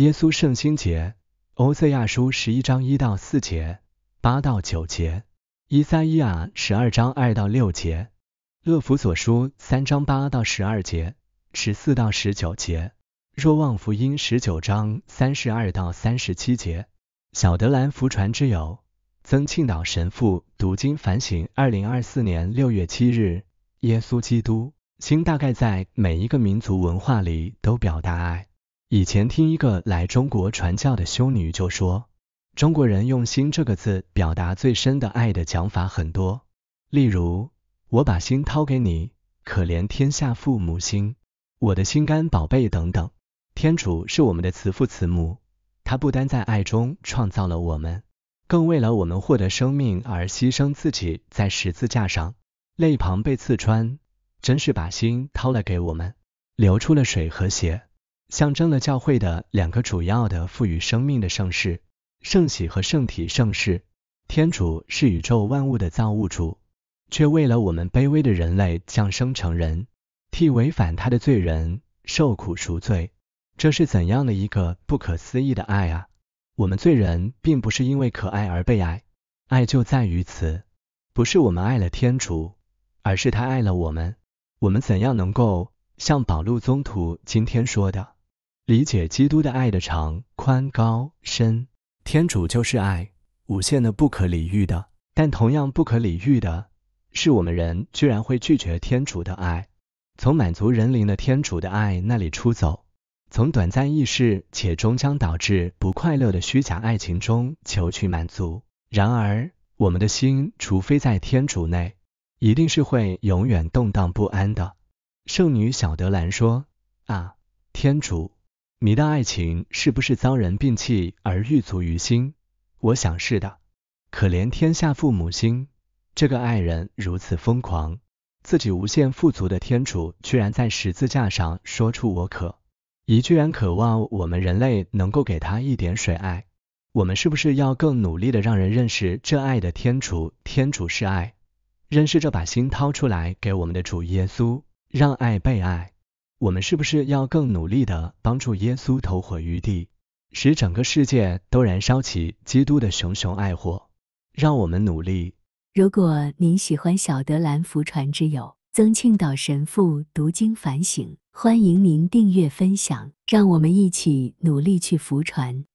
耶稣圣心节，欧赛亚书十一章一到四节，八到九节，以赛亚十二章二到六节，勒福所书三章八到十二节，十四到十九节，若望福音十九章三十二到三十七节，小德兰福传之友，曾庆岛神父读经反省，二零二四年六月七日，耶稣基督，心大概在每一个民族文化里都表达爱。以前听一个来中国传教的修女就说，中国人用“心”这个字表达最深的爱的讲法很多，例如“我把心掏给你”，“可怜天下父母心”，“我的心肝宝贝”等等。天主是我们的慈父慈母，他不单在爱中创造了我们，更为了我们获得生命而牺牲自己在十字架上肋旁被刺穿，真是把心掏了给我们，流出了水和血。象征了教会的两个主要的赋予生命的圣事：圣喜和圣体圣事。天主是宇宙万物的造物主，却为了我们卑微的人类降生成人，替违反他的罪人受苦赎罪。这是怎样的一个不可思议的爱啊！我们罪人并不是因为可爱而被爱，爱就在于此，不是我们爱了天主，而是他爱了我们。我们怎样能够像保禄宗徒今天说的？理解基督的爱的长、宽、高、深，天主就是爱，无限的、不可理喻的。但同样不可理喻的是，我们人居然会拒绝天主的爱，从满足人灵的天主的爱那里出走，从短暂易逝且终将导致不快乐的虚假爱情中求取满足。然而，我们的心，除非在天主内，一定是会永远动荡不安的。圣女小德兰说：“啊，天主！”迷的爱情是不是遭人摒弃而郁足于心？我想是的。可怜天下父母心，这个爱人如此疯狂，自己无限富足的天主，居然在十字架上说出我渴，一居然渴望我们人类能够给他一点水爱。我们是不是要更努力的让人认识这爱的天主？天主是爱，认识这把心掏出来给我们的主耶稣，让爱被爱。我们是不是要更努力的帮助耶稣投火于地，使整个世界都燃烧起基督的熊熊爱火？让我们努力。如果您喜欢小德兰福传之友曾庆岛神父读经反省，欢迎您订阅分享，让我们一起努力去福传。